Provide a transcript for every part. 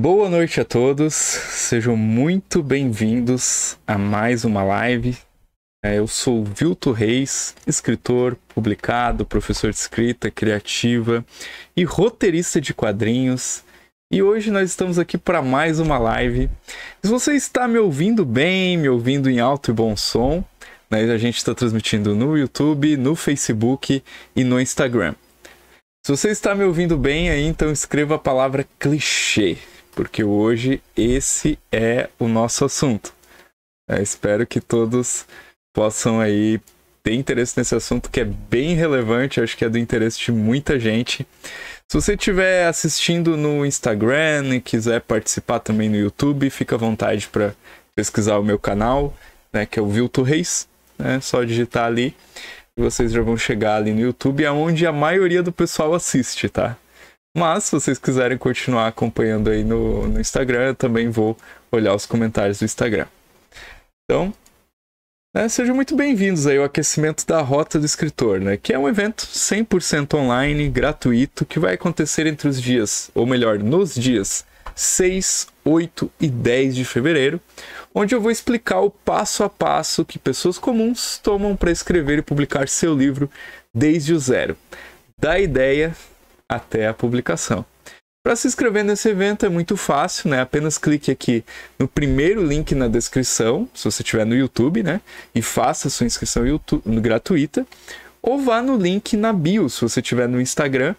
Boa noite a todos, sejam muito bem-vindos a mais uma live. É, eu sou Vilto Reis, escritor, publicado, professor de escrita criativa e roteirista de quadrinhos. E hoje nós estamos aqui para mais uma live. Se você está me ouvindo bem, me ouvindo em alto e bom som, né? a gente está transmitindo no YouTube, no Facebook e no Instagram. Se você está me ouvindo bem aí, então escreva a palavra clichê porque hoje esse é o nosso assunto. Eu é, espero que todos possam aí ter interesse nesse assunto que é bem relevante, acho que é do interesse de muita gente. Se você estiver assistindo no Instagram e quiser participar também no YouTube, fica à vontade para pesquisar o meu canal, né, que é o Vilto Reis, né, só digitar ali e vocês já vão chegar ali no YouTube, é onde a maioria do pessoal assiste, tá? Mas se vocês quiserem continuar acompanhando aí no, no Instagram, eu também vou olhar os comentários do Instagram. Então, né, sejam muito bem-vindos aí ao aquecimento da Rota do Escritor, né, que é um evento 100% online, gratuito, que vai acontecer entre os dias, ou melhor, nos dias 6, 8 e 10 de fevereiro, onde eu vou explicar o passo a passo que pessoas comuns tomam para escrever e publicar seu livro desde o zero. Da ideia até a publicação. Para se inscrever nesse evento é muito fácil, né? Apenas clique aqui no primeiro link na descrição, se você estiver no YouTube, né? E faça sua inscrição YouTube, gratuita. Ou vá no link na bio, se você estiver no Instagram,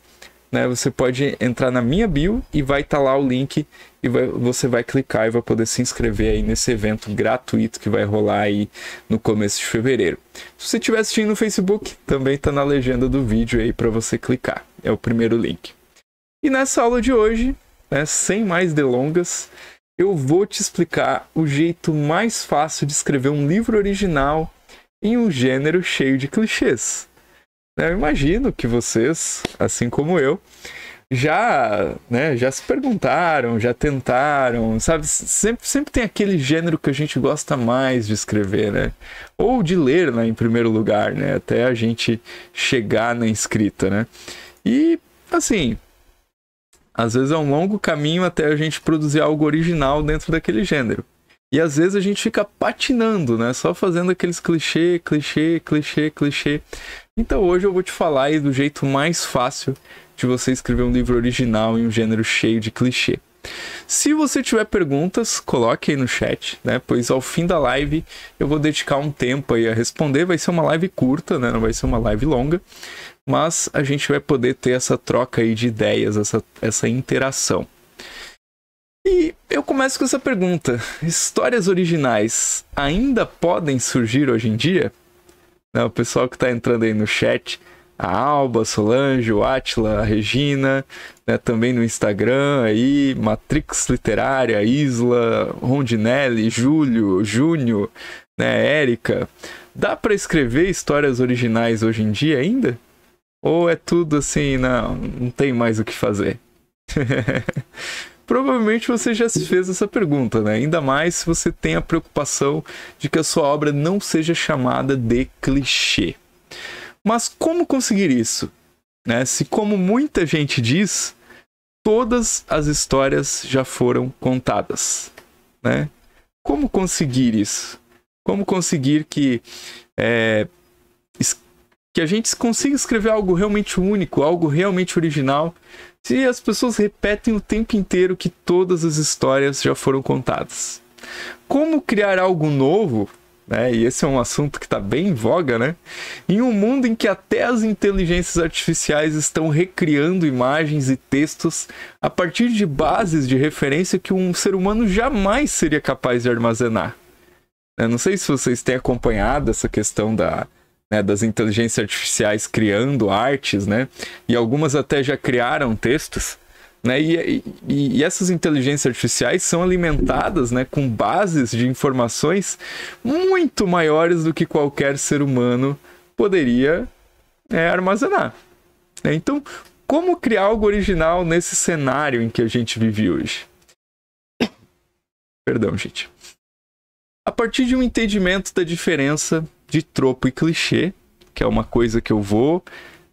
né? Você pode entrar na minha bio e vai estar tá lá o link e vai, você vai clicar e vai poder se inscrever aí nesse evento gratuito que vai rolar aí no começo de fevereiro. Se você estiver assistindo no Facebook, também está na legenda do vídeo aí para você clicar. É o primeiro link. E nessa aula de hoje, né, sem mais delongas, eu vou te explicar o jeito mais fácil de escrever um livro original em um gênero cheio de clichês. Eu imagino que vocês, assim como eu, já, né, já se perguntaram, já tentaram, sabe? Sempre, sempre tem aquele gênero que a gente gosta mais de escrever, né? Ou de ler, né, em primeiro lugar, né? Até a gente chegar na escrita, né? E, assim, às vezes é um longo caminho até a gente produzir algo original dentro daquele gênero. E às vezes a gente fica patinando, né? Só fazendo aqueles clichê, clichê, clichê, clichê. Então hoje eu vou te falar aí do jeito mais fácil de você escrever um livro original em um gênero cheio de clichê. Se você tiver perguntas, coloque aí no chat, né? Pois ao fim da live eu vou dedicar um tempo aí a responder. Vai ser uma live curta, né? Não vai ser uma live longa, mas a gente vai poder ter essa troca aí de ideias, essa, essa interação. E eu começo com essa pergunta: histórias originais ainda podem surgir hoje em dia? Não, né, o pessoal que está entrando aí no chat, a Alba, Solange, o Atila, a Regina, né, também no Instagram aí, Matrix Literária, Isla, Rondinelli, Júlio, Júnior, né, Érica. Dá para escrever histórias originais hoje em dia ainda? Ou é tudo assim, não, não tem mais o que fazer? Provavelmente você já se fez essa pergunta, né? Ainda mais se você tem a preocupação de que a sua obra não seja chamada de clichê. Mas como conseguir isso? Né? Se, como muita gente diz, todas as histórias já foram contadas. Né? Como conseguir isso? Como conseguir que, é, que a gente consiga escrever algo realmente único, algo realmente original, se as pessoas repetem o tempo inteiro que todas as histórias já foram contadas? Como criar algo novo né? E esse é um assunto que está bem em voga, né? Em um mundo em que até as inteligências artificiais estão recriando imagens e textos a partir de bases de referência que um ser humano jamais seria capaz de armazenar. Eu não sei se vocês têm acompanhado essa questão da, né, das inteligências artificiais criando artes, né? E algumas até já criaram textos. Né? E, e, e, essas inteligências artificiais são alimentadas né, com bases de informações muito maiores do que qualquer ser humano poderia é, armazenar. Né? Então, como criar algo original nesse cenário em que a gente vive hoje? Perdão, gente. A partir de um entendimento da diferença de tropo e clichê, que é uma coisa que eu vou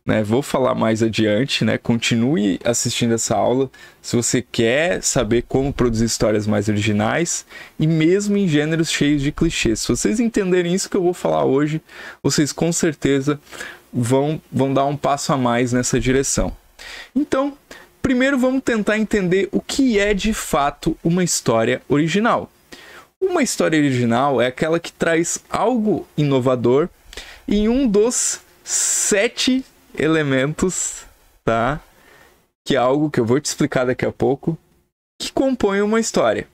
né? Vou falar mais adiante, né? Continue assistindo essa aula se você quer saber como produzir histórias mais originais e mesmo em gêneros cheios de clichês. Se vocês entenderem isso que eu vou falar hoje, vocês com certeza vão vão dar um passo a mais nessa direção. Então, primeiro vamos tentar entender o que é de fato uma história original. Uma história original é aquela que traz algo inovador em um dos sete elementos, tá? Que é algo que eu vou te explicar daqui a pouco, que compõem uma história.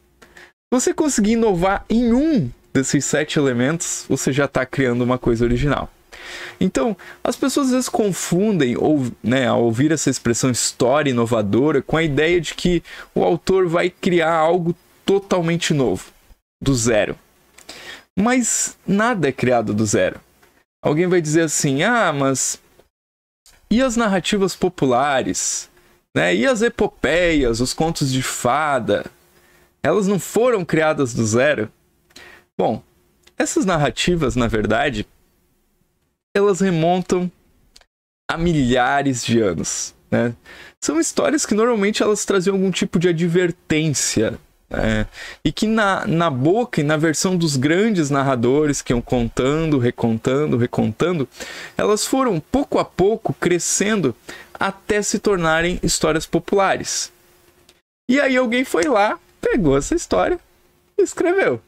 Se você conseguir inovar em um desses sete elementos, você já está criando uma coisa original. Então, as pessoas às vezes confundem ou, né, ao ouvir essa expressão história inovadora com a ideia de que o autor vai criar algo totalmente novo, do zero. Mas nada é criado do zero. Alguém vai dizer assim: "Ah, mas e as narrativas populares, né? E as epopeias, os contos de fada, elas não foram criadas do zero? Bom, essas narrativas, na verdade, elas remontam a milhares de anos. Né? São histórias que normalmente elas traziam algum tipo de advertência é, e que na, na boca e na versão dos grandes narradores que iam contando, recontando, recontando, elas foram pouco a pouco crescendo até se tornarem histórias populares. E aí alguém foi lá, pegou essa história e escreveu.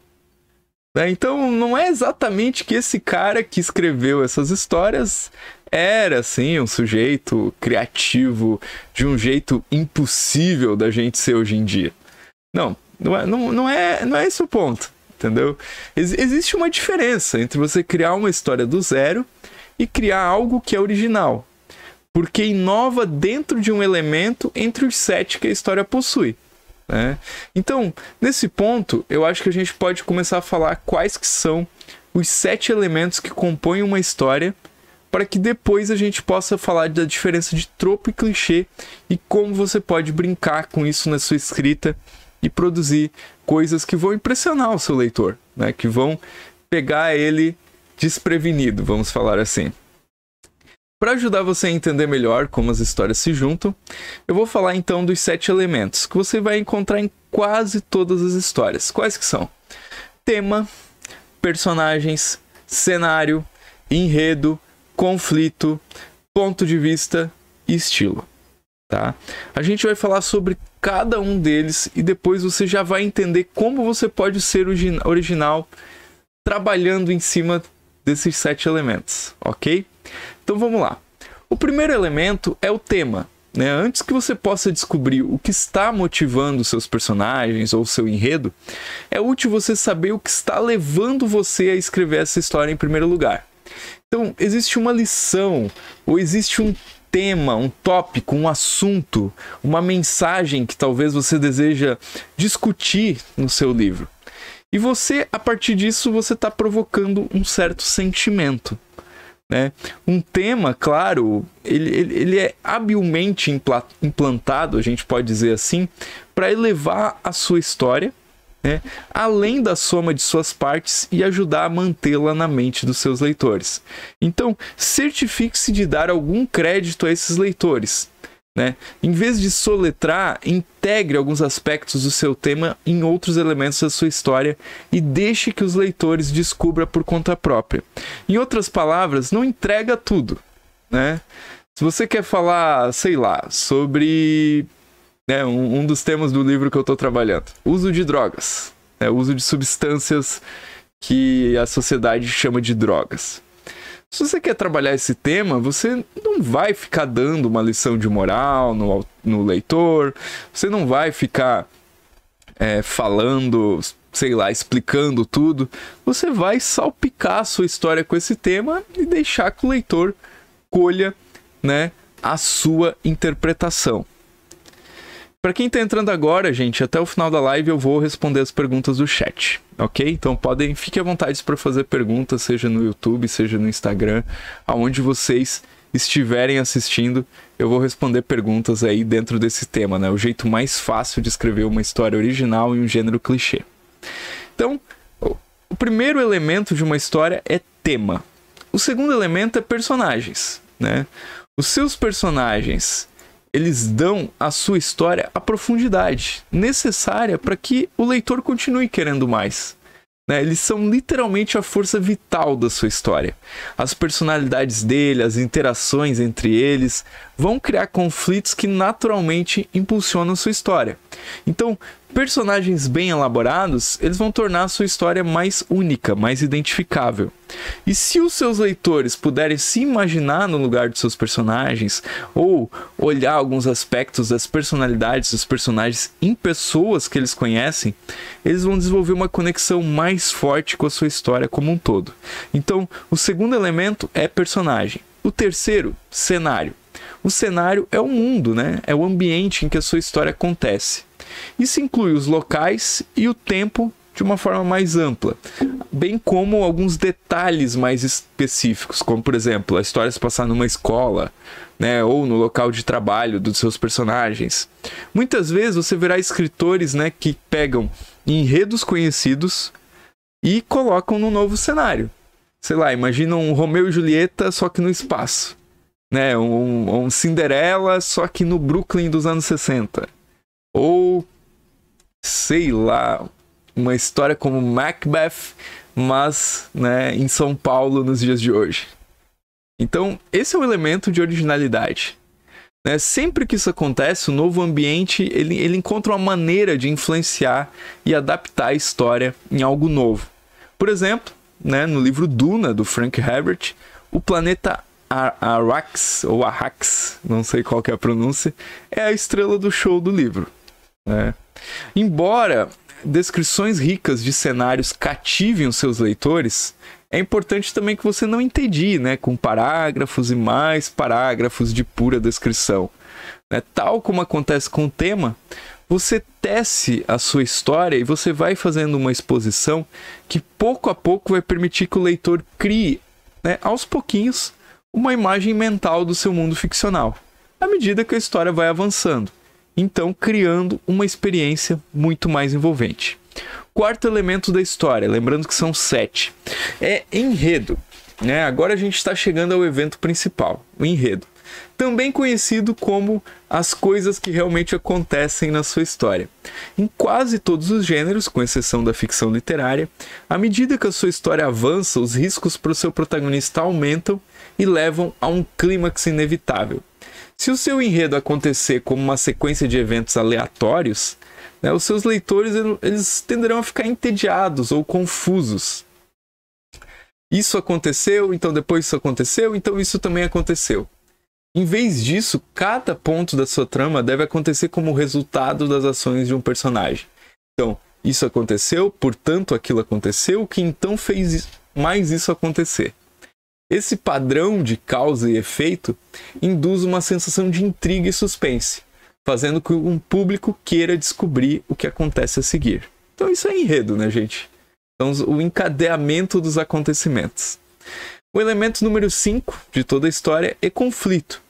É, então não é exatamente que esse cara que escreveu essas histórias era assim um sujeito criativo de um jeito impossível da gente ser hoje em dia. Não, não é, não, não é, não é esse o ponto, entendeu? Ex existe uma diferença entre você criar uma história do zero e criar algo que é original, porque inova dentro de um elemento entre os sete que a história possui. Né? Então, nesse ponto, eu acho que a gente pode começar a falar quais que são os sete elementos que compõem uma história, para que depois a gente possa falar da diferença de tropo e clichê e como você pode brincar com isso na sua escrita e produzir coisas que vão impressionar o seu leitor, né? que vão pegar ele desprevenido, vamos falar assim. Para ajudar você a entender melhor como as histórias se juntam, eu vou falar então dos sete elementos que você vai encontrar em quase todas as histórias. Quais que são? Tema, personagens, cenário, enredo, conflito, ponto de vista e estilo. Tá? A gente vai falar sobre cada um deles e depois você já vai entender como você pode ser original trabalhando em cima desses sete elementos, ok? Então vamos lá. O primeiro elemento é o tema. Né? Antes que você possa descobrir o que está motivando seus personagens ou seu enredo, é útil você saber o que está levando você a escrever essa história em primeiro lugar. Então, existe uma lição ou existe um tema, um tópico, um assunto, uma mensagem que talvez você deseja discutir no seu livro. E você, a partir disso, você está provocando um certo sentimento. Né? Um tema, claro, ele, ele, ele é habilmente implantado, a gente pode dizer assim, para elevar a sua história né? além da soma de suas partes e ajudar a mantê-la na mente dos seus leitores. Então, certifique-se de dar algum crédito a esses leitores. Né? Em vez de soletrar, integre alguns aspectos do seu tema em outros elementos da sua história e deixe que os leitores descubra por conta própria. Em outras palavras, não entrega tudo. Né? Se você quer falar, sei lá, sobre né, um, um, dos temas do livro que eu estou trabalhando. Uso de drogas, né, uso de substâncias que a sociedade chama de drogas. Se você quer trabalhar esse tema, você não vai ficar dando uma lição de moral no, no leitor, você não vai ficar é, falando, sei lá, explicando tudo. Você vai salpicar a sua história com esse tema e deixar que o leitor colha né, a sua interpretação. Para quem tá entrando agora, gente, até o final da live eu vou responder as perguntas do chat, ok? Então podem, fiquem à vontade para fazer perguntas, seja no YouTube, seja no Instagram, aonde vocês estiverem assistindo, eu vou responder perguntas aí dentro desse tema, né? O jeito mais fácil de escrever uma história original e um gênero clichê. Então, o primeiro elemento de uma história é tema. O segundo elemento é personagens, né? Os seus personagens eles dão à sua história a profundidade necessária para que o leitor continue querendo mais. Né? Eles são literalmente a força vital da sua história. As personalidades dele, as interações entre eles, vão criar conflitos que naturalmente impulsionam sua história. Então, personagens bem elaborados, eles vão tornar a sua história mais única, mais identificável. E se os seus leitores puderem se imaginar no lugar dos seus personagens, ou olhar alguns aspectos das personalidades dos personagens em pessoas que eles conhecem, eles vão desenvolver uma conexão mais forte com a sua história como um todo. Então, o segundo elemento é personagem. O terceiro, cenário. O cenário é o mundo, né? É o ambiente em que a sua história acontece. Isso inclui os locais e o tempo de uma forma mais ampla, bem como alguns detalhes mais específicos, como por exemplo, a história se passar numa escola, né, ou no local de trabalho dos seus personagens. Muitas vezes você verá escritores, né, que pegam enredos conhecidos e colocam no novo cenário. Sei lá, imaginam um Romeu e Julieta só que no espaço né? Um, um Cinderela, só que no Brooklyn dos anos 60. Ou, sei lá, uma história como Macbeth, mas né, em São Paulo nos dias de hoje. Então, esse é o elemento de originalidade. Né? Sempre que isso acontece, o novo ambiente ele, ele encontra uma maneira de influenciar e adaptar a história em algo novo. Por exemplo, né, no livro Duna, do Frank Herbert, o planeta Arax, ou Arax, não sei qual que é a pronúncia, é a estrela do show do livro. Né? Embora descrições ricas de cenários cativem os seus leitores, é importante também que você não entedie, né, com parágrafos e mais parágrafos de pura descrição. Né? Tal como acontece com o tema, você tece a sua história e você vai fazendo uma exposição que pouco a pouco vai permitir que o leitor crie, né, aos pouquinhos, uma imagem mental do seu mundo ficcional, à medida que a história vai avançando, então criando uma experiência muito mais envolvente. Quarto elemento da história, lembrando que são sete, é enredo. Né? Agora a gente está chegando ao evento principal, o enredo. Também conhecido como as coisas que realmente acontecem na sua história. Em quase todos os gêneros, com exceção da ficção literária, à medida que a sua história avança, os riscos para o seu protagonista aumentam e levam a um clímax inevitável. Se o seu enredo acontecer como uma sequência de eventos aleatórios, né, os seus leitores eles tenderão a ficar entediados ou confusos. Isso aconteceu, então depois isso aconteceu, então isso também aconteceu. Em vez disso, cada ponto da sua trama deve acontecer como resultado das ações de um personagem. Então, isso aconteceu, portanto aquilo aconteceu, o que então fez mais isso acontecer. Esse padrão de causa e efeito induz uma sensação de intriga e suspense, fazendo com que um público queira descobrir o que acontece a seguir. Então isso é enredo, né, gente? Então o encadeamento dos acontecimentos. O elemento número 5 de toda a história é conflito.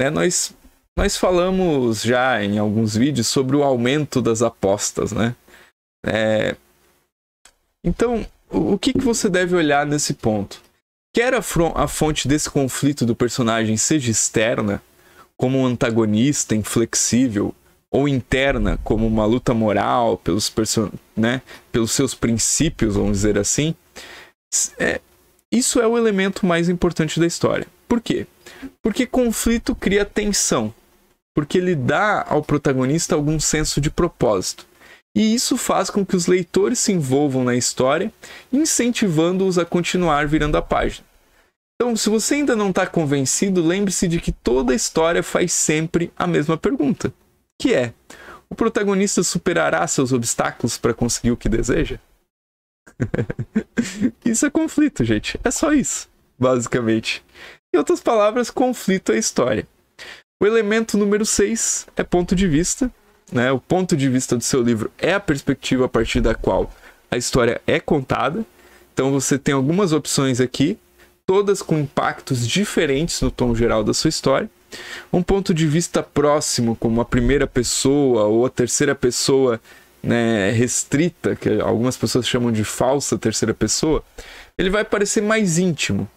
Né? Nós, nós falamos já em alguns vídeos sobre o aumento das apostas, né? É... Então, o que, que você deve olhar nesse ponto? Quer a, a fonte desse conflito do personagem seja externa, como um antagonista inflexível, ou interna, como uma luta moral pelos, né, pelos seus princípios, vamos dizer assim, é, isso é o elemento mais importante da história. Por quê? Porque conflito cria tensão, porque ele dá ao protagonista algum senso de propósito. E isso faz com que os leitores se envolvam na história, incentivando-os a continuar virando a página. Então, se você ainda não está convencido, lembre-se de que toda história faz sempre a mesma pergunta, que é: o protagonista superará seus obstáculos para conseguir o que deseja? isso é conflito, gente. É só isso, basicamente. Em outras palavras, conflito é história. O elemento número 6 é ponto de vista. Né? O ponto de vista do seu livro é a perspectiva a partir da qual a história é contada. Então você tem algumas opções aqui todas com impactos diferentes no tom geral da sua história. Um ponto de vista próximo, como a primeira pessoa ou a terceira pessoa né, restrita, que algumas pessoas chamam de falsa terceira pessoa, ele vai parecer mais íntimo.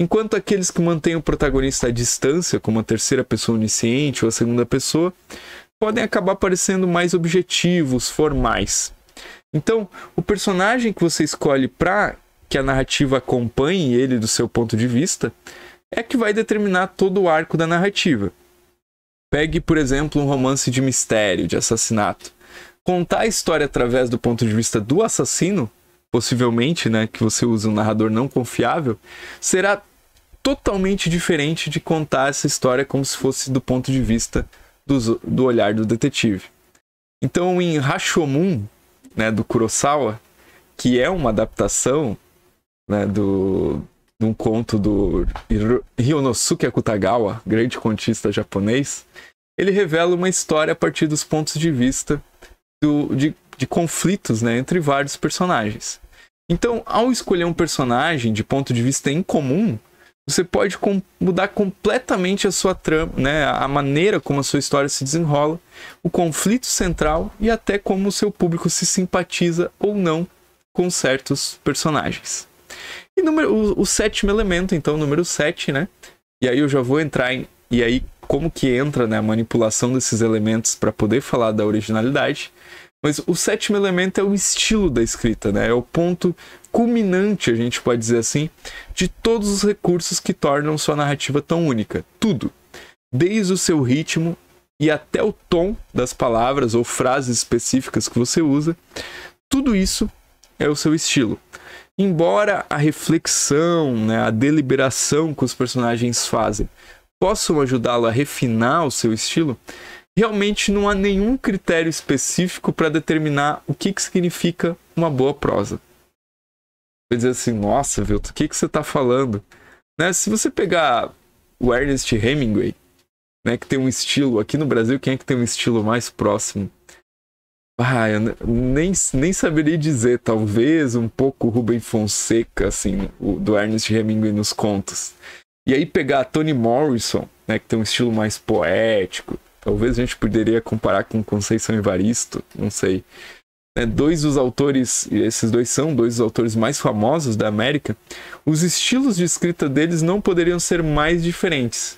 Enquanto aqueles que mantêm o protagonista à distância, como a terceira pessoa onisciente ou a segunda pessoa, podem acabar parecendo mais objetivos, formais. Então, o personagem que você escolhe para que a narrativa acompanhe ele do seu ponto de vista, é que vai determinar todo o arco da narrativa. Pegue, por exemplo, um romance de mistério, de assassinato. Contar a história através do ponto de vista do assassino, possivelmente, né, que você usa um narrador não confiável, será totalmente diferente de contar essa história como se fosse do ponto de vista do, do olhar do detetive. Então, em Rashomon, né, do Kurosawa, que é uma adaptação né, do, de um conto do Ryonosuke Akutagawa, grande contista japonês, ele revela uma história a partir dos pontos de vista do, de, de conflitos né, entre vários personagens. Então, ao escolher um personagem de ponto de vista incomum, você pode com mudar completamente a sua trama, né, a maneira como a sua história se desenrola, o conflito central e até como o seu público se simpatiza ou não com certos personagens. E número, o, o sétimo elemento, então, número 7, né? E aí eu já vou entrar em. E aí, como que entra né, a manipulação desses elementos para poder falar da originalidade? Mas o sétimo elemento é o estilo da escrita, né? É o ponto culminante, a gente pode dizer assim, de todos os recursos que tornam sua narrativa tão única. Tudo. Desde o seu ritmo e até o tom das palavras ou frases específicas que você usa, tudo isso é o seu estilo. Embora a reflexão, né, a deliberação que os personagens fazem possam ajudá-lo a refinar o seu estilo, realmente não há nenhum critério específico para determinar o que, que significa uma boa prosa. Vai dizer assim, nossa, Vilto, o que, que você está falando? Né, se você pegar o Ernest Hemingway, né, que tem um estilo, aqui no Brasil, quem é que tem um estilo mais próximo? Ah, eu nem, nem saberia dizer, talvez um pouco Rubem Fonseca, assim, o, do Ernest Hemingway nos contos. E aí pegar Toni Morrison, né, que tem um estilo mais poético, talvez a gente poderia comparar com Conceição Evaristo, não sei. É, dois dos autores, esses dois são dois dos autores mais famosos da América, os estilos de escrita deles não poderiam ser mais diferentes.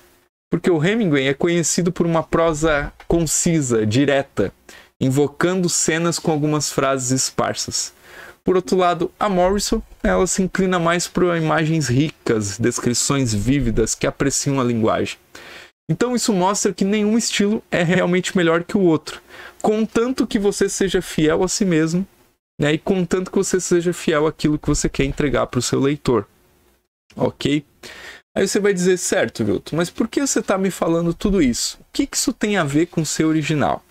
Porque o Hemingway é conhecido por uma prosa concisa, direta, invocando cenas com algumas frases esparsas. Por outro lado, a Morrison ela se inclina mais para imagens ricas, descrições vívidas que apreciam a linguagem. Então isso mostra que nenhum estilo é realmente melhor que o outro, contanto que você seja fiel a si mesmo, né? E contanto que você seja fiel àquilo que você quer entregar para o seu leitor. OK? Aí você vai dizer, certo, Vilto, mas por que você está me falando tudo isso? O que, que isso tem a ver com o seu original?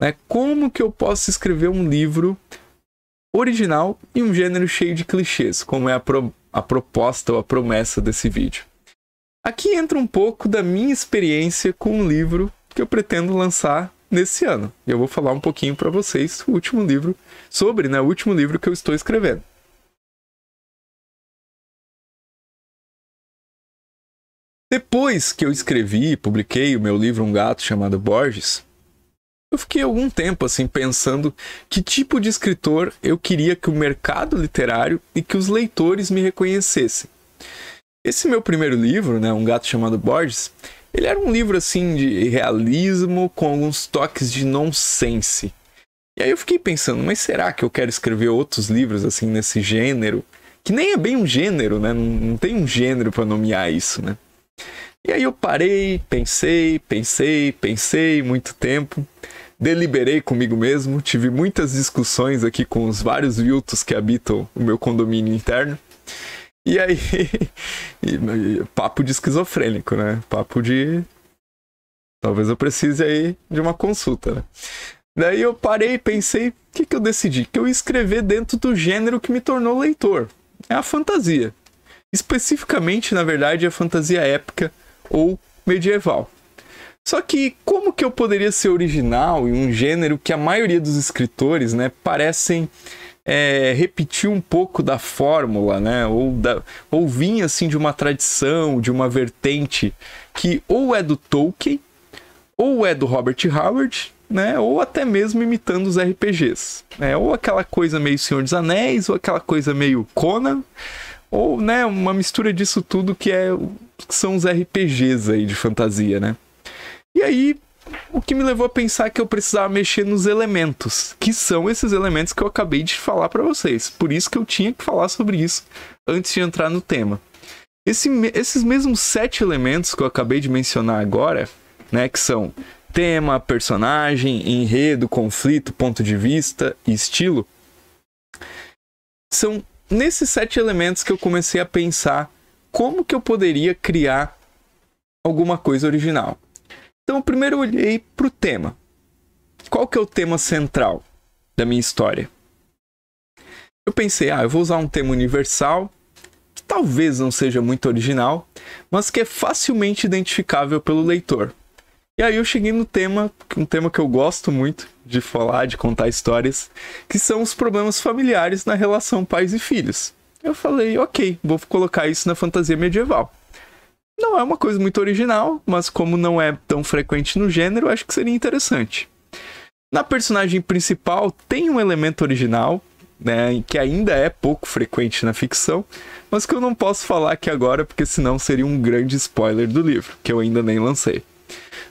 Né? Como que eu posso escrever um livro original e um gênero cheio de clichês, como é a, pro a proposta ou a promessa desse vídeo? Aqui entra um pouco da minha experiência com um livro que eu pretendo lançar nesse ano. eu vou falar um pouquinho para vocês o último livro sobre, né, o último livro que eu estou escrevendo. Depois que eu escrevi e publiquei o meu livro Um Gato Chamado Borges, eu fiquei algum tempo assim pensando que tipo de escritor eu queria que o mercado literário e que os leitores me reconhecessem. Esse meu primeiro livro, né, Um Gato Chamado Borges, ele era um livro assim de realismo com alguns toques de nonsense. E aí eu fiquei pensando, mas será que eu quero escrever outros livros assim nesse gênero? Que nem é bem um gênero, né? Não, não tem um gênero para nomear isso, né? E aí eu parei, pensei, pensei, pensei muito tempo deliberei comigo mesmo, tive muitas discussões aqui com os vários viltos que habitam o meu condomínio interno. E aí, e, papo de esquizofrênico, né? Papo de talvez eu precise aí de uma consulta, né? Daí eu parei e pensei, o que, que eu decidi? Que eu ia escrever dentro do gênero que me tornou leitor. É a fantasia. Especificamente, na verdade, a fantasia épica ou medieval. Só que como que eu poderia ser original em um gênero que a maioria dos escritores, né, parecem é, repetir um pouco da fórmula, né? Ou, da, ou vinha assim de uma tradição, de uma vertente que ou é do Tolkien, ou é do Robert Howard, né? Ou até mesmo imitando os RPGs, né? Ou aquela coisa meio Senhor dos Anéis, ou aquela coisa meio Conan, ou né, uma mistura disso tudo que é que são os RPGs aí de fantasia, né? E aí, o que me levou a pensar que eu precisava mexer nos elementos, que são esses elementos que eu acabei de falar para vocês. Por isso que eu tinha que falar sobre isso antes de entrar no tema. Esse, esses mesmos sete elementos que eu acabei de mencionar agora, né, que são tema, personagem, enredo, conflito, ponto de vista e estilo, são nesses sete elementos que eu comecei a pensar como que eu poderia criar alguma coisa original. Então, primeiro eu olhei pro tema. Qual que é o tema central da minha história? Eu pensei, ah, eu vou usar um tema universal, que talvez não seja muito original, mas que é facilmente identificável pelo leitor. E aí eu cheguei no tema, um tema que eu gosto muito de falar, de contar histórias, que são os problemas familiares na relação pais e filhos. Eu falei, ok, vou colocar isso na fantasia medieval. Não é uma coisa muito original, mas como não é tão frequente no gênero, acho que seria interessante. Na personagem principal tem um elemento original, né, que ainda é pouco frequente na ficção, mas que eu não posso falar aqui agora porque senão seria um grande spoiler do livro, que eu ainda nem lancei.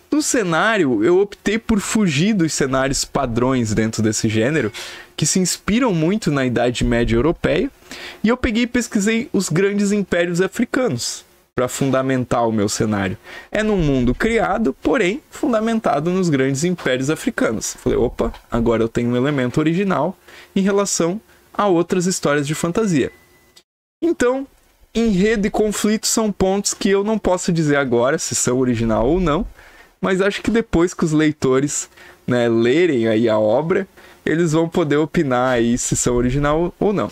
No cenário, eu optei por fugir dos cenários padrões dentro desse gênero, que se inspiram muito na Idade Média Europeia, e eu peguei e pesquisei os grandes impérios africanos, para fundamentar o meu cenário. É num mundo criado, porém fundamentado nos grandes impérios africanos. Falei, opa, agora eu tenho um elemento original em relação a outras histórias de fantasia. Então, enredo e conflito são pontos que eu não posso dizer agora se são original ou não, mas acho que depois que os leitores né, lerem aí a obra, eles vão poder opinar aí se são original ou não.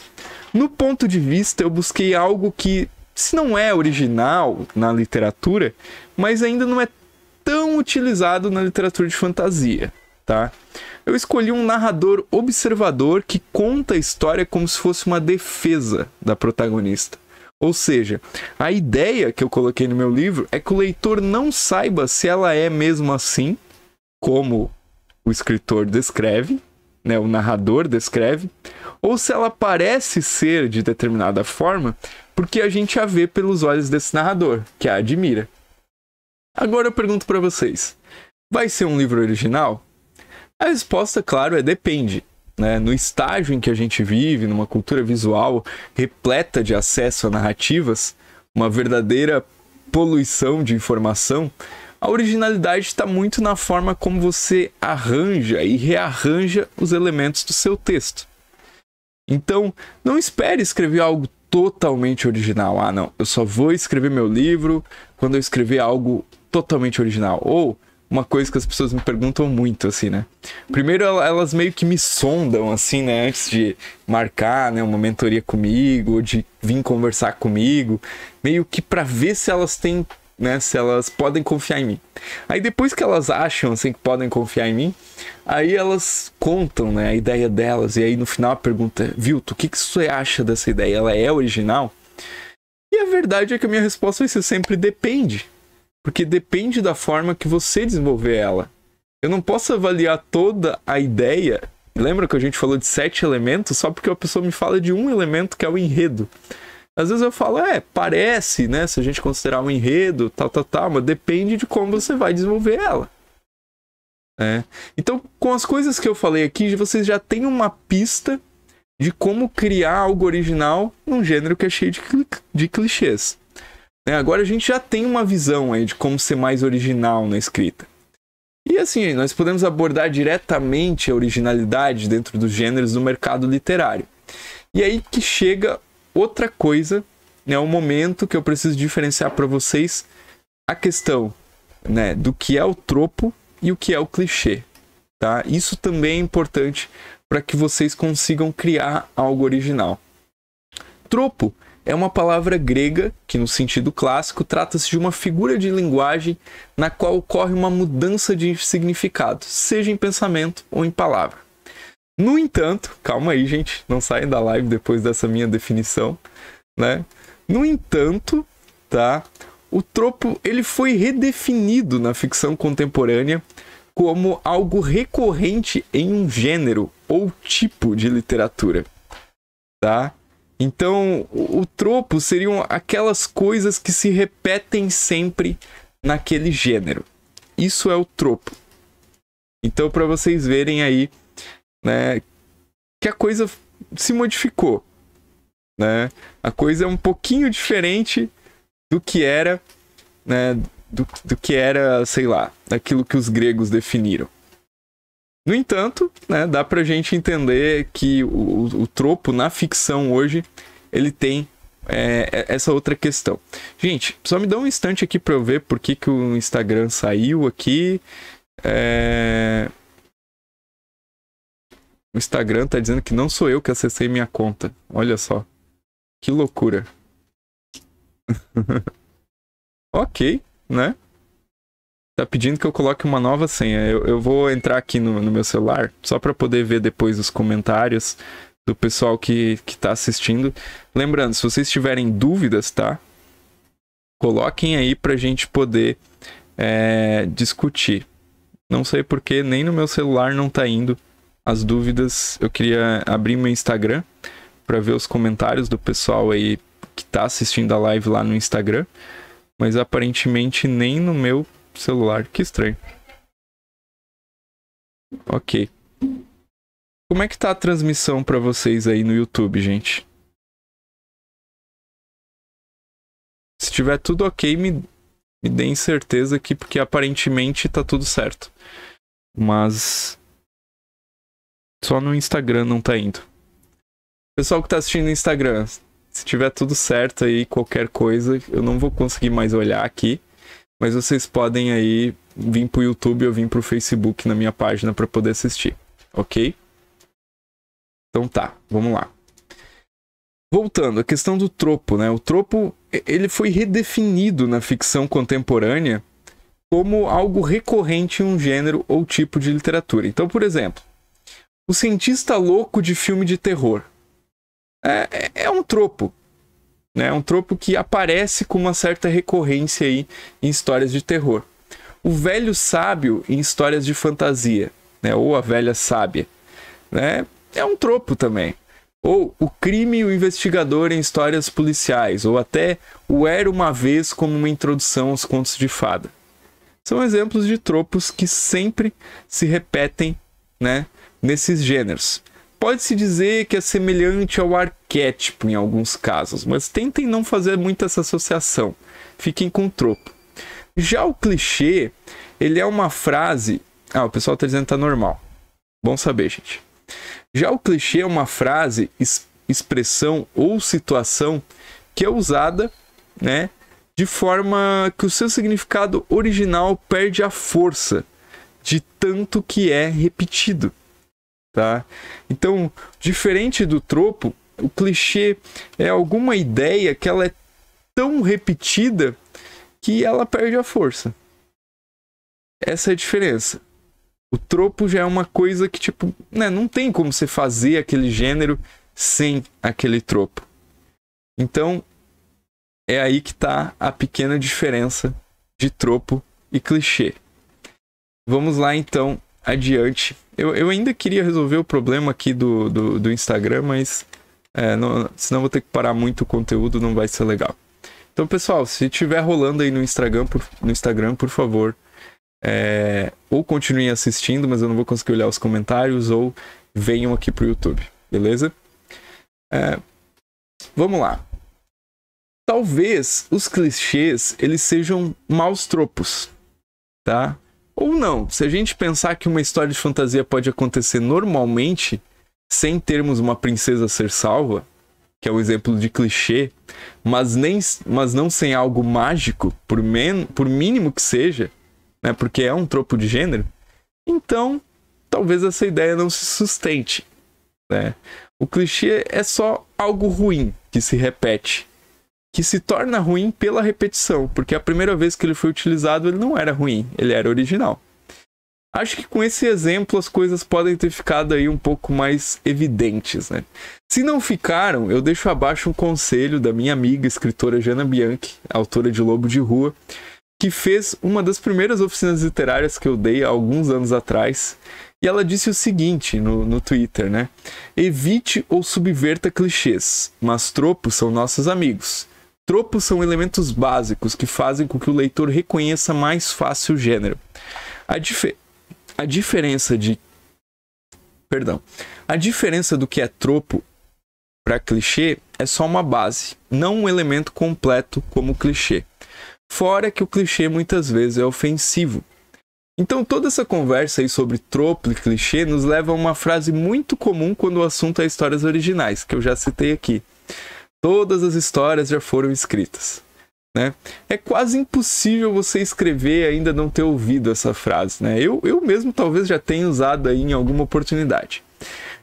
No ponto de vista, eu busquei algo que se não é original na literatura, mas ainda não é tão utilizado na literatura de fantasia, tá? Eu escolhi um narrador observador que conta a história como se fosse uma defesa da protagonista. Ou seja, a ideia que eu coloquei no meu livro é que o leitor não saiba se ela é mesmo assim, como o escritor descreve, né, o narrador descreve, ou se ela parece ser de determinada forma, porque a gente a vê pelos olhos desse narrador, que a admira. Agora eu pergunto para vocês: vai ser um livro original? A resposta, claro, é depende. Né? No estágio em que a gente vive, numa cultura visual repleta de acesso a narrativas, uma verdadeira poluição de informação, a originalidade está muito na forma como você arranja e rearranja os elementos do seu texto. Então, não espere escrever algo totalmente original. Ah, não, eu só vou escrever meu livro quando eu escrever algo totalmente original. Ou uma coisa que as pessoas me perguntam muito, assim, né? Primeiro, elas meio que me sondam, assim, né? Antes de marcar, né, uma mentoria comigo, ou de vir conversar comigo, meio que para ver se elas têm né? Se elas podem confiar em mim. Aí depois que elas acham assim que podem confiar em mim, aí elas contam, né, a ideia delas e aí no final a pergunta, Vilto, o que que você acha dessa ideia? Ela é original? E a verdade é que a minha resposta vai é ser sempre depende, porque depende da forma que você desenvolver ela. Eu não posso avaliar toda a ideia. Lembra que a gente falou de sete elementos só porque a pessoa me fala de um elemento que é o enredo. Às vezes eu falo, é, parece, né? Se a gente considerar um enredo, tal, tal, tal, mas depende de como você vai desenvolver ela. É. Então, com as coisas que eu falei aqui, vocês já têm uma pista de como criar algo original num gênero que é cheio de, de clichês. É, agora a gente já tem uma visão aí de como ser mais original na escrita. E assim, nós podemos abordar diretamente a originalidade dentro dos gêneros do mercado literário. E aí que chega Outra coisa é um momento que eu preciso diferenciar para vocês a questão né, do que é o tropo e o que é o clichê. Tá? Isso também é importante para que vocês consigam criar algo original. Tropo é uma palavra grega que, no sentido clássico, trata-se de uma figura de linguagem na qual ocorre uma mudança de significado, seja em pensamento ou em palavra. No entanto, calma aí, gente, não saem da live depois dessa minha definição, né? No entanto, tá? O tropo ele foi redefinido na ficção contemporânea como algo recorrente em um gênero ou tipo de literatura, tá? Então, o tropo seriam aquelas coisas que se repetem sempre naquele gênero. Isso é o tropo. Então, para vocês verem aí né, que a coisa se modificou. Né? A coisa é um pouquinho diferente do que era, né, do, do que era, sei lá, daquilo que os gregos definiram. No entanto, né, dá pra gente entender que o, o tropo na ficção hoje, ele tem é, é, essa outra questão. Gente, só me dá um instante aqui pra eu ver por que, que o Instagram saiu aqui. É... O Instagram tá dizendo que não sou eu que acessei minha conta. Olha só. Que loucura. ok, né? Tá pedindo que eu coloque uma nova senha. Eu, eu vou entrar aqui no, no meu celular, só para poder ver depois os comentários do pessoal que, que tá assistindo. Lembrando, se vocês tiverem dúvidas, tá? Coloquem aí pra gente poder é, discutir. Não sei porque nem no meu celular não tá indo as dúvidas, eu queria abrir meu Instagram para ver os comentários do pessoal aí que tá assistindo a live lá no Instagram, mas aparentemente nem no meu celular, que estranho. OK. Como é que tá a transmissão para vocês aí no YouTube, gente? Se tiver tudo ok, me, me deem certeza aqui, porque aparentemente tá tudo certo. Mas só no Instagram não tá indo. Pessoal que tá assistindo no Instagram, se tiver tudo certo aí, qualquer coisa, eu não vou conseguir mais olhar aqui. Mas vocês podem aí vir pro YouTube ou vir pro Facebook na minha página para poder assistir, ok? Então tá, vamos lá. Voltando, a questão do tropo, né? O tropo, ele foi redefinido na ficção contemporânea como algo recorrente em um gênero ou tipo de literatura. Então, por exemplo, o cientista louco de filme de terror. É, é, é um tropo. Né? É um tropo que aparece com uma certa recorrência aí em histórias de terror. O velho sábio em histórias de fantasia, né? ou a velha sábia, né? é um tropo também. Ou o crime e o investigador em histórias policiais, ou até o era uma vez como uma introdução aos contos de fada. São exemplos de tropos que sempre se repetem, né? nesses gêneros. Pode-se dizer que é semelhante ao arquétipo em alguns casos, mas tentem não fazer muito essa associação. Fiquem com o tropo. Já o clichê, ele é uma frase. Ah, o pessoal está dizendo que tá normal. Bom saber, gente. Já o clichê é uma frase, expressão ou situação que é usada, né, de forma que o seu significado original perde a força de tanto que é repetido tá? Então, diferente do tropo, o clichê é alguma ideia que ela é tão repetida que ela perde a força. Essa é a diferença. O tropo já é uma coisa que, tipo, né, não tem como você fazer aquele gênero sem aquele tropo. Então, é aí que tá a pequena diferença de tropo e clichê. Vamos lá então adiante eu, eu ainda queria resolver o problema aqui do, do, do Instagram, mas é, não, senão vou ter que parar muito o conteúdo, não vai ser legal. Então, pessoal, se estiver rolando aí no Instagram, por, no Instagram, por favor, é, ou continuem assistindo, mas eu não vou conseguir olhar os comentários, ou venham aqui pro YouTube, beleza? É, vamos lá. Talvez os clichês eles sejam maus tropos, tá? Ou não, se a gente pensar que uma história de fantasia pode acontecer normalmente, sem termos uma princesa ser salva, que é o um exemplo de clichê, mas, nem, mas não sem algo mágico, por, men, por mínimo que seja, né, porque é um tropo de gênero, então talvez essa ideia não se sustente. Né? O clichê é só algo ruim que se repete que se torna ruim pela repetição, porque a primeira vez que ele foi utilizado ele não era ruim, ele era original. Acho que com esse exemplo as coisas podem ter ficado aí um pouco mais evidentes, né? Se não ficaram, eu deixo abaixo um conselho da minha amiga escritora Jana Bianchi, autora de Lobo de Rua, que fez uma das primeiras oficinas literárias que eu dei há alguns anos atrás, e ela disse o seguinte no, no Twitter, né? Evite ou subverta clichês, mas tropos são nossos amigos tropos são elementos básicos que fazem com que o leitor reconheça mais fácil o gênero. A, dif a diferença de. Perdão. A diferença do que é tropo para clichê é só uma base, não um elemento completo como clichê. Fora que o clichê muitas vezes é ofensivo. Então toda essa conversa aí sobre tropo e clichê nos leva a uma frase muito comum quando o assunto é histórias originais, que eu já citei aqui. Todas as histórias já foram escritas. Né? É quase impossível você escrever e ainda não ter ouvido essa frase. Né? Eu, eu mesmo talvez já tenha usado aí em alguma oportunidade.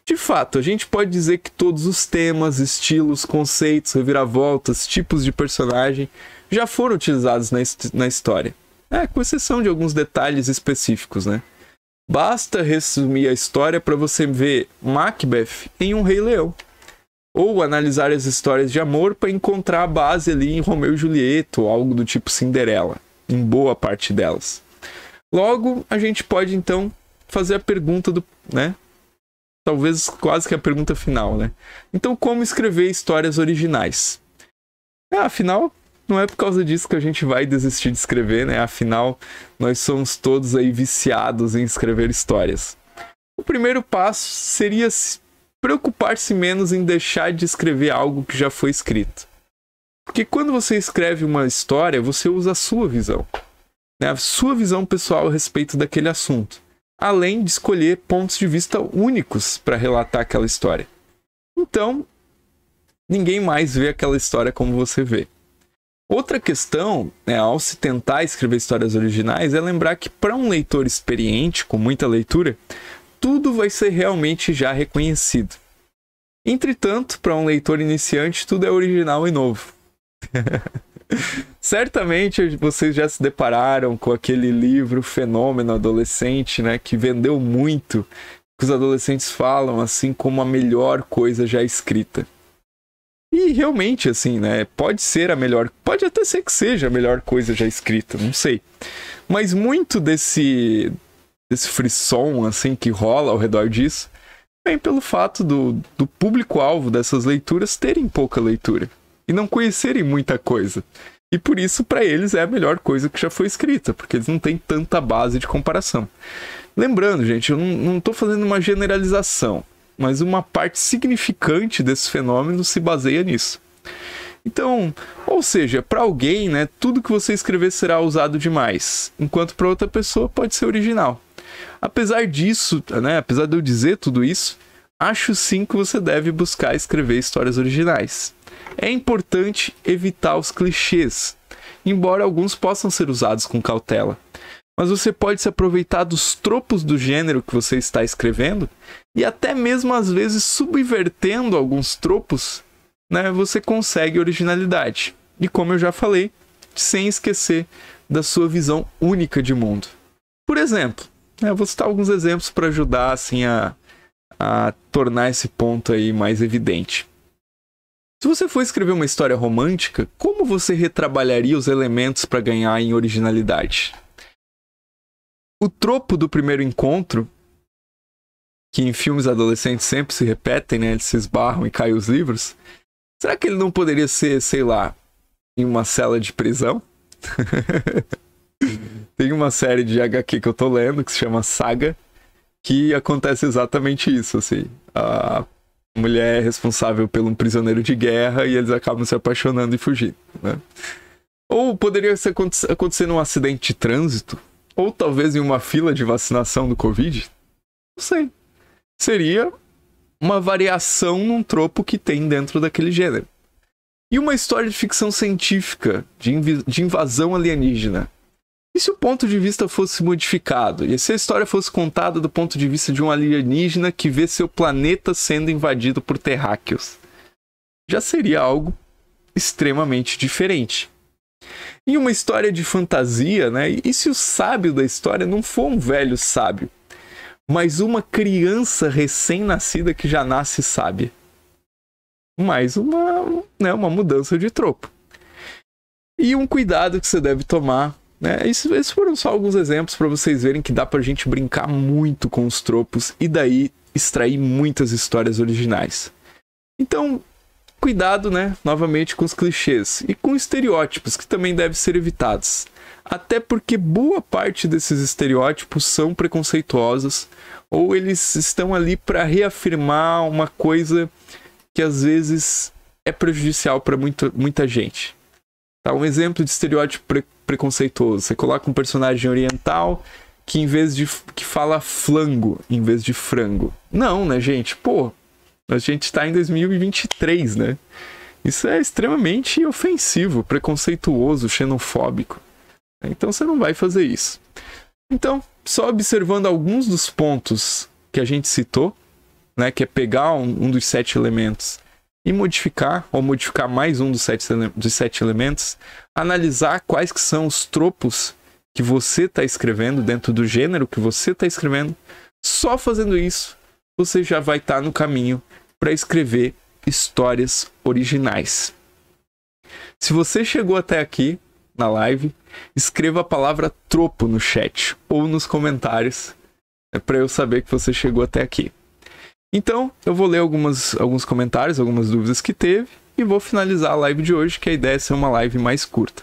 De fato, a gente pode dizer que todos os temas, estilos, conceitos, reviravoltas, tipos de personagem já foram utilizados na, na história. É, com exceção de alguns detalhes específicos, né? Basta resumir a história para você ver Macbeth em um Rei Leão ou analisar as histórias de amor para encontrar a base ali em Romeu e Julieta ou algo do tipo Cinderela, em boa parte delas. Logo, a gente pode então fazer a pergunta do, né? Talvez quase que a pergunta final, né? Então, como escrever histórias originais? Ah, afinal, não é por causa disso que a gente vai desistir de escrever, né? Afinal, nós somos todos aí viciados em escrever histórias. O primeiro passo seria preocupar-se menos em deixar de escrever algo que já foi escrito. Porque quando você escreve uma história, você usa a sua visão, né? a sua visão pessoal a respeito daquele assunto, além de escolher pontos de vista únicos para relatar aquela história. Então, ninguém mais vê aquela história como você vê. Outra questão, né, ao se tentar escrever histórias originais, é lembrar que para um leitor experiente, com muita leitura, tudo vai ser realmente já reconhecido. Entretanto, para um leitor iniciante, tudo é original e novo. Certamente vocês já se depararam com aquele livro Fenômeno Adolescente, né, que vendeu muito, que os adolescentes falam assim como a melhor coisa já escrita. E realmente, assim, né? Pode ser a melhor. Pode até ser que seja a melhor coisa já escrita, não sei. Mas muito desse desse frisson assim que rola ao redor disso, vem pelo fato do, do público-alvo dessas leituras terem pouca leitura e não conhecerem muita coisa. E por isso, para eles, é a melhor coisa que já foi escrita, porque eles não têm tanta base de comparação. Lembrando, gente, eu não estou fazendo uma generalização, mas uma parte significante desse fenômeno se baseia nisso. Então, ou seja, para alguém, né, tudo que você escrever será usado demais, enquanto para outra pessoa pode ser original. Apesar disso, né, apesar de eu dizer tudo isso, acho sim que você deve buscar escrever histórias originais. É importante evitar os clichês, embora alguns possam ser usados com cautela. Mas você pode se aproveitar dos tropos do gênero que você está escrevendo e até mesmo às vezes subvertendo alguns tropos, né, você consegue originalidade. E como eu já falei, sem esquecer da sua visão única de mundo. Por exemplo, é, vou citar alguns exemplos para ajudar assim a, a tornar esse ponto aí mais evidente. Se você for escrever uma história romântica, como você retrabalharia os elementos para ganhar em originalidade? O tropo do primeiro encontro, que em filmes adolescentes sempre se repetem, né? Eles se esbarram e caem os livros. Será que ele não poderia ser, sei lá, em uma cela de prisão? Tem uma série de HQ que eu tô lendo que se chama Saga, que acontece exatamente isso, assim. A mulher é responsável por um prisioneiro de guerra e eles acabam se apaixonando e fugindo, né? Ou poderia ser acontecer num acidente de trânsito, ou talvez em uma fila de vacinação do Covid. Não sei. Seria uma variação num tropo que tem dentro daquele gênero. E uma história de ficção científica, de, inv de invasão alienígena. E se o ponto de vista fosse modificado? E se a história fosse contada do ponto de vista de um alienígena que vê seu planeta sendo invadido por terráqueos? Já seria algo extremamente diferente. Em uma história de fantasia, né? E se o sábio da história não for um velho sábio, mas uma criança recém-nascida que já nasce sábia? Mais uma, né, uma mudança de tropo. E um cuidado que você deve tomar né? Isso, esses foram só alguns exemplos para vocês verem que dá para a gente brincar muito com os tropos e daí extrair muitas histórias originais. Então, cuidado, né? Novamente com os clichês e com estereótipos que também devem ser evitados. Até porque boa parte desses estereótipos são preconceituosos ou eles estão ali para reafirmar uma coisa que às vezes é prejudicial para muita gente. Tá? Um exemplo de estereótipo pre preconceituoso. Você coloca um personagem oriental que em vez de que fala flango em vez de frango. Não, né, gente? Pô, a gente tá em 2023, né? Isso é extremamente ofensivo, preconceituoso, xenofóbico. Então você não vai fazer isso. Então, só observando alguns dos pontos que a gente citou, né, que é pegar um, um dos sete elementos e modificar ou modificar mais um dos sete, dos sete elementos, analisar quais que são os tropos que você está escrevendo dentro do gênero que você está escrevendo. Só fazendo isso, você já vai estar tá no caminho para escrever histórias originais. Se você chegou até aqui na live, escreva a palavra tropo no chat ou nos comentários é para eu saber que você chegou até aqui. Então, eu vou ler algumas, alguns comentários, algumas dúvidas que teve e vou finalizar a live de hoje, que a ideia é ser uma live mais curta.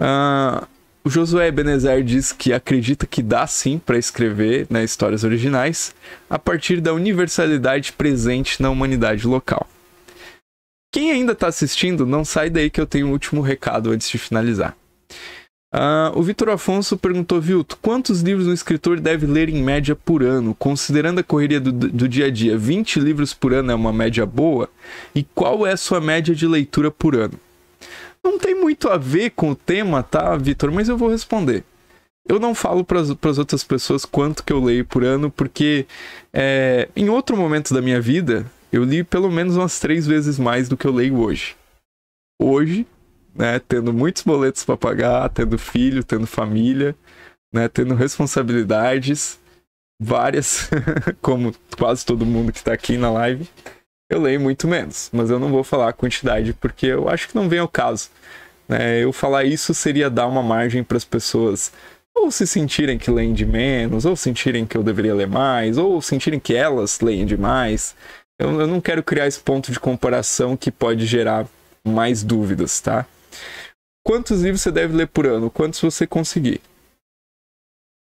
Uh, o Josué Benezer diz que acredita que dá sim para escrever né, histórias originais a partir da universalidade presente na humanidade local. Quem ainda está assistindo, não sai daí que eu tenho um último recado antes de finalizar. Uh, o Vitor Afonso perguntou, Vilto, quantos livros um escritor deve ler em média por ano? Considerando a correria do, do dia a dia, 20 livros por ano é uma média boa? E qual é a sua média de leitura por ano? Não tem muito a ver com o tema, tá, Vitor? Mas eu vou responder. Eu não falo para as outras pessoas quanto que eu leio por ano, porque é, em outro momento da minha vida, eu li pelo menos umas três vezes mais do que eu leio hoje. Hoje, né? Tendo muitos boletos para pagar, tendo filho, tendo família, né? Tendo responsabilidades várias, como quase todo mundo que está aqui na live. Eu leio muito menos, mas eu não vou falar a quantidade porque eu acho que não vem ao caso. Né? Eu falar isso seria dar uma margem para as pessoas ou se sentirem que leem de menos, ou sentirem que eu deveria ler mais, ou sentirem que elas leem demais. Eu, eu não quero criar esse ponto de comparação que pode gerar mais dúvidas, tá? Quantos livros você deve ler por ano? Quantos você conseguir?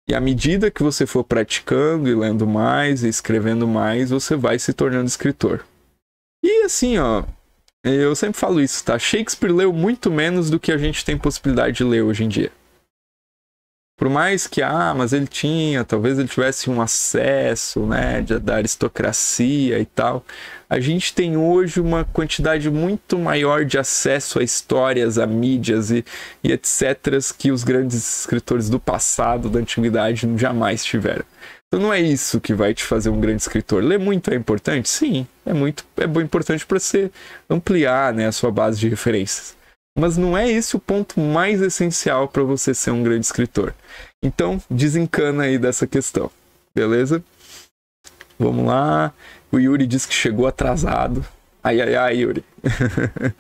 E à medida que você for praticando e lendo mais e escrevendo mais, você vai se tornando escritor. E assim, ó, eu sempre falo isso, tá? Shakespeare leu muito menos do que a gente tem possibilidade de ler hoje em dia por mais que, ah, mas ele tinha, talvez ele tivesse um acesso, né, de, da aristocracia e tal, a gente tem hoje uma quantidade muito maior de acesso a histórias, a mídias e, e etc. que os grandes escritores do passado, da antiguidade, jamais tiveram. Então não é isso que vai te fazer um grande escritor. Ler muito é importante? Sim, é muito é importante para você ampliar né, a sua base de referências. Mas não é esse o ponto mais essencial para você ser um grande escritor. Então, desencana aí dessa questão, beleza? Vamos lá. O Yuri disse que chegou atrasado. Ai, ai, ai, Yuri.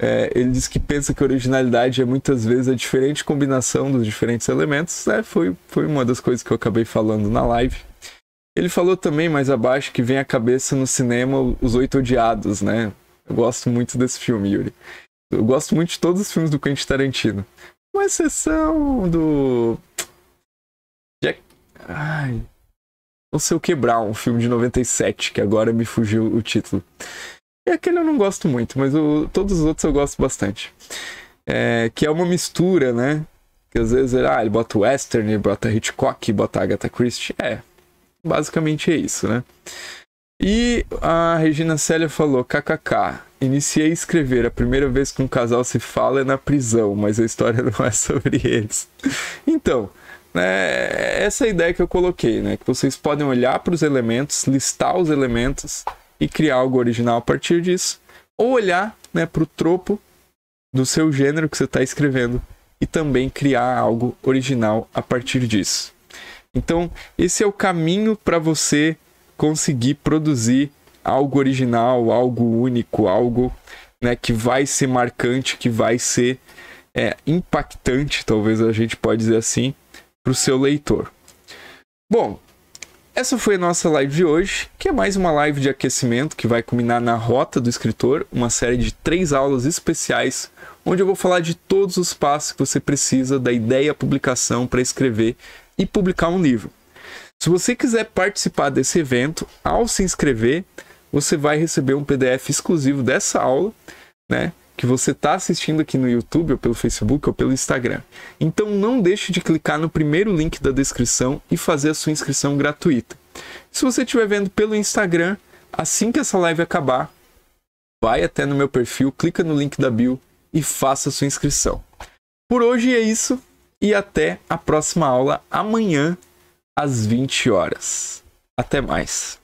é, ele disse que pensa que originalidade é muitas vezes a diferente combinação dos diferentes elementos. É, foi, foi uma das coisas que eu acabei falando na live. Ele falou também mais abaixo que vem à cabeça no cinema Os Oito Odiados, né? Eu gosto muito desse filme, Yuri. Eu gosto muito de todos os filmes do Quentin Tarantino. Com exceção do. Jack. Ai. Não sei o que Brown, um filme de 97, que agora me fugiu o título. E aquele eu não gosto muito, mas eu, todos os outros eu gosto bastante. É, que é uma mistura, né? Que às vezes ele, ah, ele bota western, ele bota Hitchcock, bota Agatha Christie. É, basicamente é isso, né? E a Regina Célia falou: kkk. Iniciei a escrever. A primeira vez que um casal se fala é na prisão, mas a história não é sobre eles. então, né, essa é a ideia que eu coloquei, né? Que vocês podem olhar para os elementos, listar os elementos e criar algo original a partir disso. Ou olhar né, para o tropo do seu gênero que você está escrevendo e também criar algo original a partir disso. Então, esse é o caminho para você conseguir produzir algo original, algo único, algo né, que vai ser marcante, que vai ser é, impactante, talvez a gente pode dizer assim, para o seu leitor. Bom, essa foi a nossa live de hoje, que é mais uma live de aquecimento que vai culminar na Rota do Escritor, uma série de três aulas especiais, onde eu vou falar de todos os passos que você precisa da ideia à publicação para escrever e publicar um livro. Se você quiser participar desse evento, ao se inscrever, você vai receber um PDF exclusivo dessa aula, né? Que você está assistindo aqui no YouTube, ou pelo Facebook, ou pelo Instagram. Então não deixe de clicar no primeiro link da descrição e fazer a sua inscrição gratuita. Se você estiver vendo pelo Instagram, assim que essa live acabar, vai até no meu perfil, clica no link da bio e faça a sua inscrição. Por hoje é isso e até a próxima aula amanhã às 20 horas. Até mais.